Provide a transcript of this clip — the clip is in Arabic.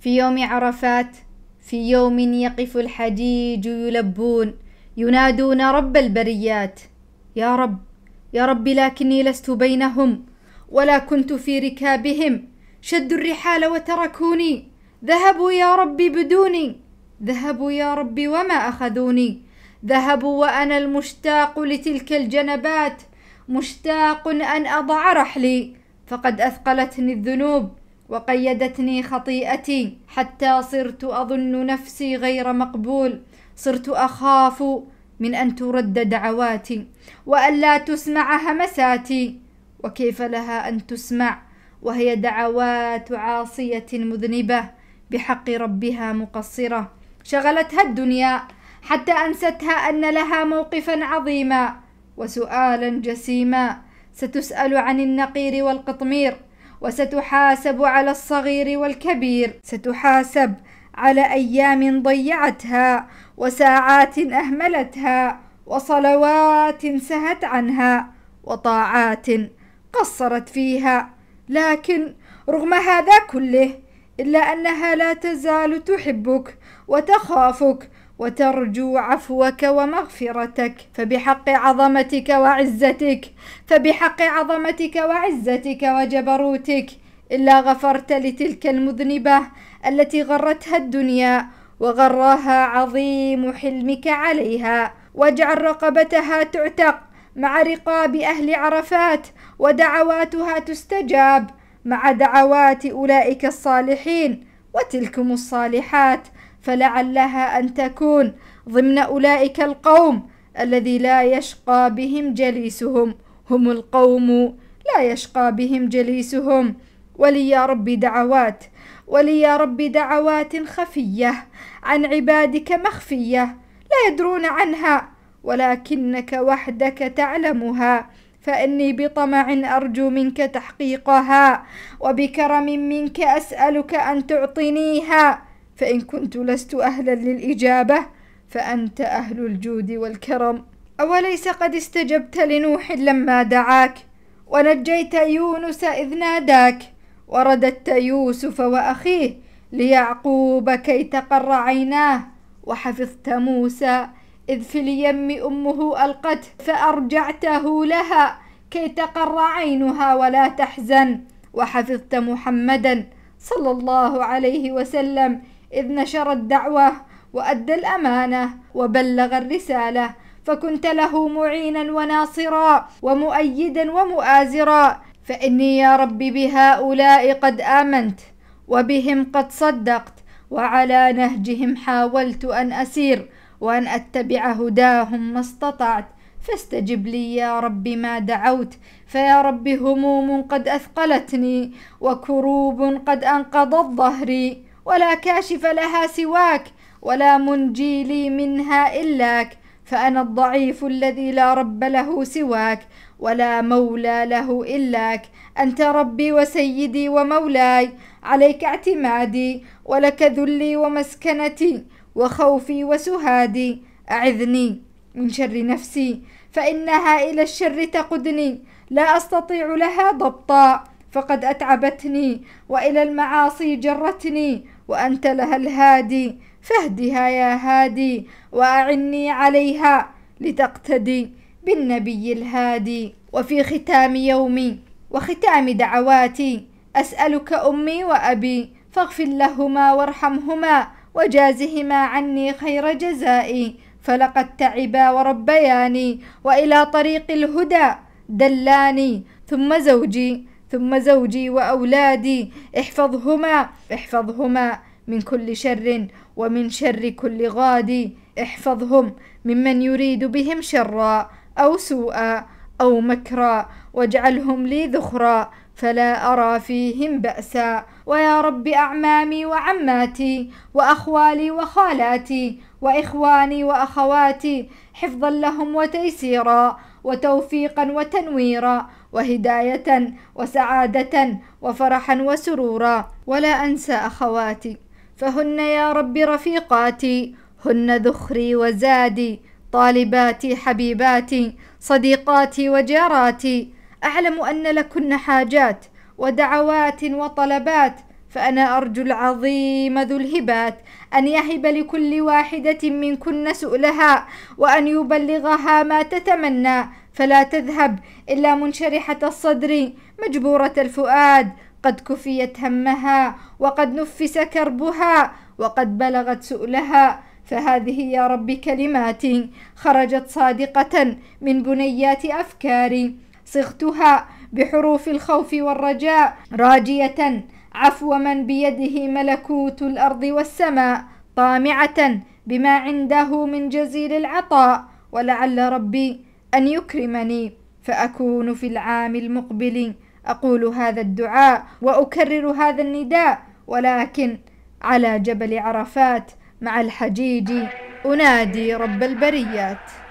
في يوم عرفات في يوم يقف الحجيج يلبون ينادون رب البريات يا رب يا رب لكني لست بينهم ولا كنت في ركابهم شدوا الرحال وتركوني ذهبوا يا رب بدوني ذهبوا يا رب وما اخذوني ذهبوا وانا المشتاق لتلك الجنبات مشتاق ان اضع رحلي فقد اثقلتني الذنوب وقيدتني خطيئتي حتى صرت اظن نفسي غير مقبول صرت اخاف من ان ترد دعواتي والا تسمع همساتي وكيف لها ان تسمع وهي دعوات عاصيه مذنبه بحق ربها مقصره شغلتها الدنيا حتى انستها ان لها موقفا عظيما وسؤالا جسيما ستسأل عن النقير والقطمير وستحاسب على الصغير والكبير ستحاسب على ايام ضيعتها وساعات اهملتها وصلوات سهت عنها وطاعات قصرت فيها لكن رغم هذا كله الا انها لا تزال تحبك وتخافك وترجو عفوك ومغفرتك فبحق عظمتك وعزتك فبحق عظمتك وعزتك وجبروتك إلا غفرت لتلك المذنبة التي غرتها الدنيا وغراها عظيم حلمك عليها واجعل رقبتها تعتق مع رقاب أهل عرفات ودعواتها تستجاب مع دعوات أولئك الصالحين وتلكم الصالحات فلعلها أن تكون ضمن أولئك القوم الذي لا يشقى بهم جليسهم هم القوم لا يشقى بهم جليسهم ولي يا رب دعوات ولي يا رب دعوات خفية عن عبادك مخفية لا يدرون عنها ولكنك وحدك تعلمها فاني بطمع ارجو منك تحقيقها وبكرم منك اسالك ان تعطنيها فإن كنت لست أهلا للإجابة فأنت أهل الجود والكرم أوليس قد استجبت لنوح لما دعاك ونجيت يونس إذ ناداك ورددت يوسف وأخيه ليعقوب كي تقر عيناه وحفظت موسى إذ في اليم أمه ألقته فأرجعته لها كي تقر عينها ولا تحزن وحفظت محمدا صلى الله عليه وسلم إذ نشر الدعوة وأدى الأمانة وبلغ الرسالة فكنت له معينا وناصرا ومؤيدا ومؤازرا فإني يا رب بهؤلاء قد آمنت وبهم قد صدقت وعلى نهجهم حاولت أن أسير وأن أتبع هداهم ما استطعت فاستجب لي يا رب ما دعوت فيا رب هموم قد أثقلتني وكروب قد أنقضت ظهري ولا كاشف لها سواك ولا منجي لي منها إلاك فأنا الضعيف الذي لا رب له سواك ولا مولى له إلاك أنت ربي وسيدي ومولاي عليك اعتمادي ولك ذلي ومسكنتي وخوفي وسهادي أعذني من شر نفسي فإنها إلى الشر تقدني لا أستطيع لها ضبطا فقد أتعبتني وإلى المعاصي جرتني وأنت لها الهادي فاهدها يا هادي وأعني عليها لتقتدي بالنبي الهادي وفي ختام يومي وختام دعواتي أسألك أمي وأبي فاغفر لهما وارحمهما وجازهما عني خير جزائي فلقد تعبا وربياني وإلى طريق الهدى دلاني ثم زوجي ثم زوجي وأولادي احفظهما احفظهما من كل شر ومن شر كل غادي احفظهم ممن يريد بهم شرا أو سوءا أو مكرا واجعلهم لي ذخرا فلا أرى فيهم بأسا ويا رب أعمامي وعماتي وأخوالي وخالاتي وإخواني وأخواتي حفظا لهم وتيسيرا وتوفيقا وتنويرا وهداية وسعادة وفرحا وسرورا ولا أنسى أخواتي فهن يا رب رفيقاتي هن ذخري وزادي طالباتي حبيباتي صديقاتي وجاراتي أعلم أن لكن حاجات ودعوات وطلبات فأنا أرجو العظيم ذو الهبات أن يهب لكل واحدة منكن سؤلها وأن يبلغها ما تتمنى فلا تذهب إلا منشرحة الصدر مجبورة الفؤاد قد كفيت همها وقد نفس كربها وقد بلغت سؤلها فهذه يا رب كلماتي خرجت صادقة من بنيات أفكاري صغتها بحروف الخوف والرجاء راجية عفو من بيده ملكوت الأرض والسماء طامعة بما عنده من جزيل العطاء ولعل ربي أن يكرمني فأكون في العام المقبل أقول هذا الدعاء وأكرر هذا النداء ولكن على جبل عرفات مع الحجيج أنادي رب البريات